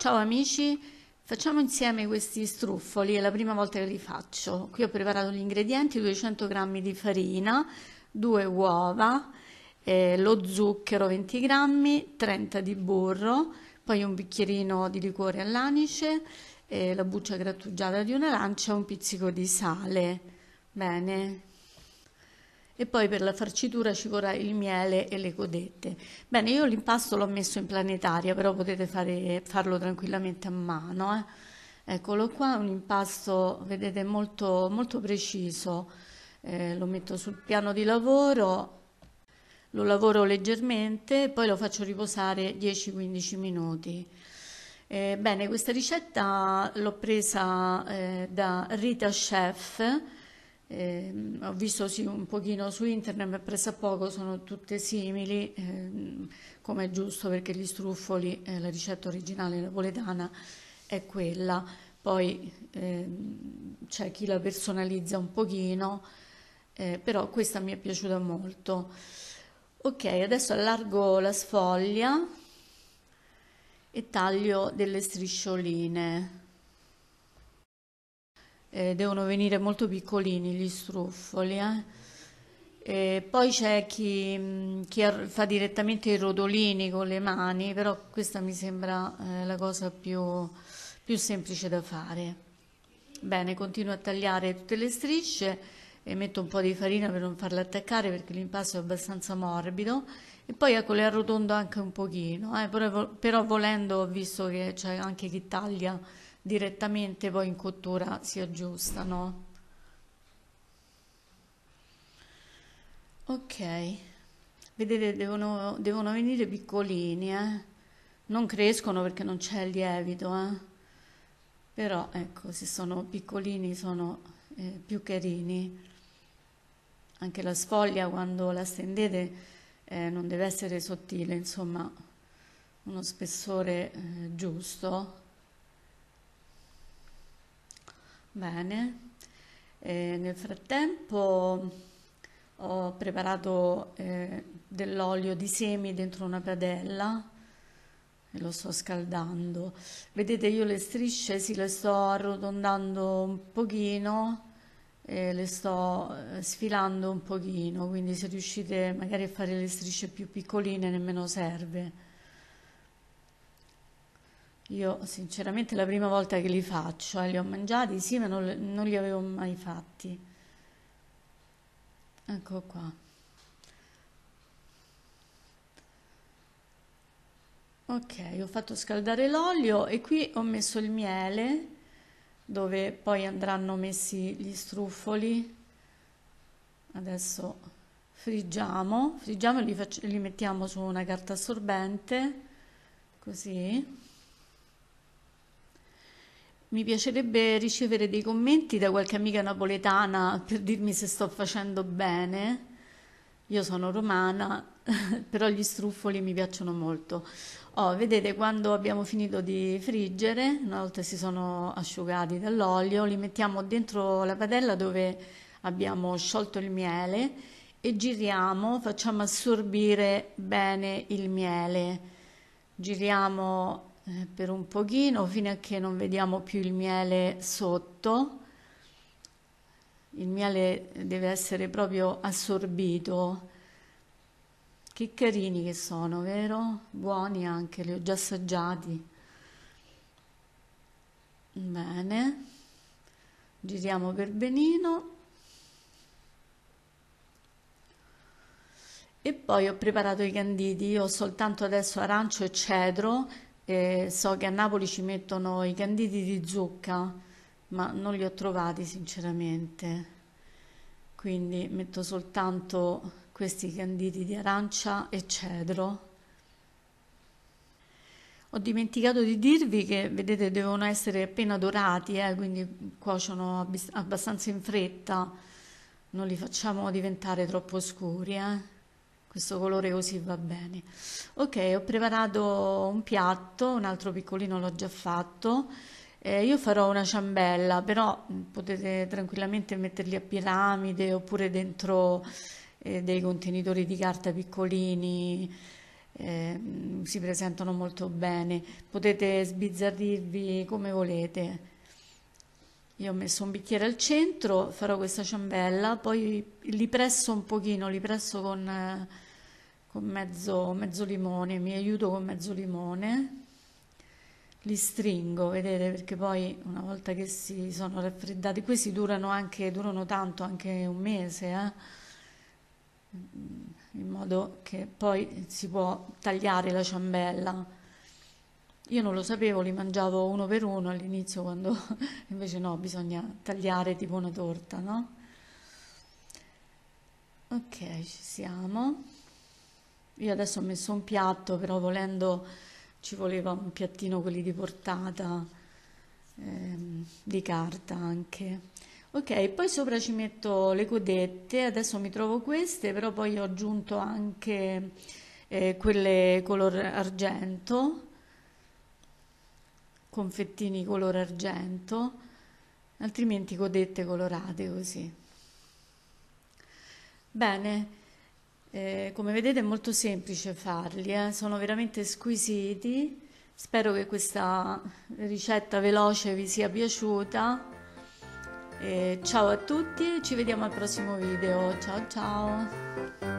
Ciao amici, facciamo insieme questi struffoli, è la prima volta che li faccio. Qui ho preparato gli ingredienti, 200 g di farina, 2 uova, eh, lo zucchero 20 g, 30 di burro, poi un bicchierino di liquore all'anice, eh, la buccia grattugiata di un'arancia e un pizzico di sale. Bene, e poi per la farcitura ci vorrà il miele e le codette. Bene, io l'impasto l'ho messo in planetaria, però potete fare, farlo tranquillamente a mano. Eh. Eccolo qua, un impasto, vedete, molto, molto preciso. Eh, lo metto sul piano di lavoro, lo lavoro leggermente, poi lo faccio riposare 10-15 minuti. Eh, bene, questa ricetta l'ho presa eh, da Rita Chef, eh, ho visto sì, un pochino su internet, ma presso poco sono tutte simili, ehm, come è giusto perché gli struffoli, eh, la ricetta originale napoletana è quella, poi ehm, c'è chi la personalizza un pochino, eh, però questa mi è piaciuta molto. Ok, adesso allargo la sfoglia e taglio delle striscioline eh, devono venire molto piccolini gli struffoli. Eh? poi c'è chi, chi, fa direttamente i rodolini con le mani, però questa mi sembra eh, la cosa più, più semplice da fare. Bene, continuo a tagliare tutte le strisce e metto un po' di farina per non farle attaccare perché l'impasto è abbastanza morbido e poi ecco le arrotondo anche un pochino eh, però, però, volendo ho visto che c'è anche chi taglia direttamente poi in cottura si aggiustano. Ok, vedete devono, devono venire piccolini, eh? non crescono perché non c'è il lievito, eh? però ecco se sono piccolini sono eh, più carini. Anche la sfoglia quando la stendete eh, non deve essere sottile, insomma uno spessore eh, giusto Bene, eh, nel frattempo ho preparato eh, dell'olio di semi dentro una padella e lo sto scaldando. Vedete io le strisce sì, le sto arrotondando un pochino e le sto eh, sfilando un pochino, quindi se riuscite magari a fare le strisce più piccoline nemmeno serve. Io sinceramente la prima volta che li faccio, eh, li ho mangiati, sì, ma non, non li avevo mai fatti. Ecco qua. Ok, ho fatto scaldare l'olio e qui ho messo il miele dove poi andranno messi gli struffoli. Adesso friggiamo, friggiamo e li, li mettiamo su una carta assorbente, così. Mi piacerebbe ricevere dei commenti da qualche amica napoletana per dirmi se sto facendo bene. Io sono romana, però gli struffoli mi piacciono molto. Oh, vedete, quando abbiamo finito di friggere, una volta si sono asciugati dall'olio, li mettiamo dentro la padella dove abbiamo sciolto il miele e giriamo, facciamo assorbire bene il miele. Giriamo eh, per un pochino fino a che non vediamo più il miele sotto. Il miele deve essere proprio assorbito. Che carini che sono, vero? Buoni anche, li ho già assaggiati. Bene, giriamo per benino. E poi ho preparato i canditi, io ho soltanto adesso arancio e cedro eh, so che a Napoli ci mettono i canditi di zucca, ma non li ho trovati sinceramente. Quindi metto soltanto questi canditi di arancia e cedro. Ho dimenticato di dirvi che, vedete, devono essere appena dorati, eh, quindi cuociono abbastanza in fretta, non li facciamo diventare troppo scuri. Eh questo colore così va bene. Ok, ho preparato un piatto, un altro piccolino l'ho già fatto. Eh, io farò una ciambella, però mm, potete tranquillamente metterli a piramide oppure dentro eh, dei contenitori di carta piccolini, eh, mm, si presentano molto bene. Potete sbizzarrirvi come volete. Io ho messo un bicchiere al centro, farò questa ciambella, poi li presso un pochino, li presso con eh, con mezzo, mezzo limone, mi aiuto con mezzo limone, li stringo, vedete, perché poi una volta che si sono raffreddati, questi durano anche, durano tanto, anche un mese, eh? in modo che poi si può tagliare la ciambella. Io non lo sapevo, li mangiavo uno per uno all'inizio quando invece no, bisogna tagliare tipo una torta, no? Ok, ci siamo. Io adesso ho messo un piatto, però volendo ci voleva un piattino quelli di portata, ehm, di carta anche. Ok, poi sopra ci metto le codette, adesso mi trovo queste, però poi ho aggiunto anche eh, quelle color argento, confettini color argento, altrimenti codette colorate così. Bene. Eh, come vedete è molto semplice farli, eh? sono veramente squisiti. Spero che questa ricetta veloce vi sia piaciuta. Eh, ciao a tutti, ci vediamo al prossimo video. Ciao ciao!